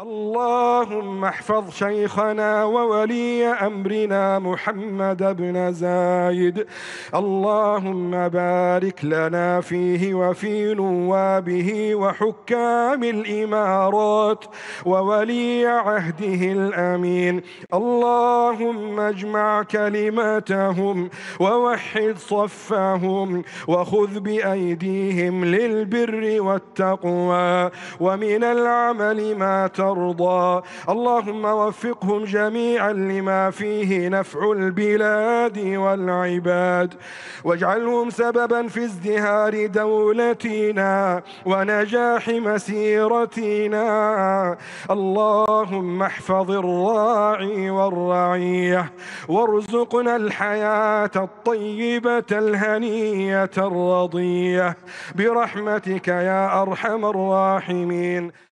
اللهم احفظ شيخنا وولي أمرنا محمد بن زايد اللهم بارك لنا فيه وفي نوابه وحكام الإمارات وولي عهده الأمين اللهم اجمع كلمتهم ووحد صفهم وخذ بأيديهم للبر والتقوى ومن العمل ما ترى ترضى اللهم وفقهم جميعا لما فيه نفع البلاد والعباد واجعلهم سببا في ازدهار دولتنا ونجاح مسيرتنا اللهم احفظ الراعي والرعية وارزقنا الحياة الطيبة الهنية الرضية برحمتك يا أرحم الراحمين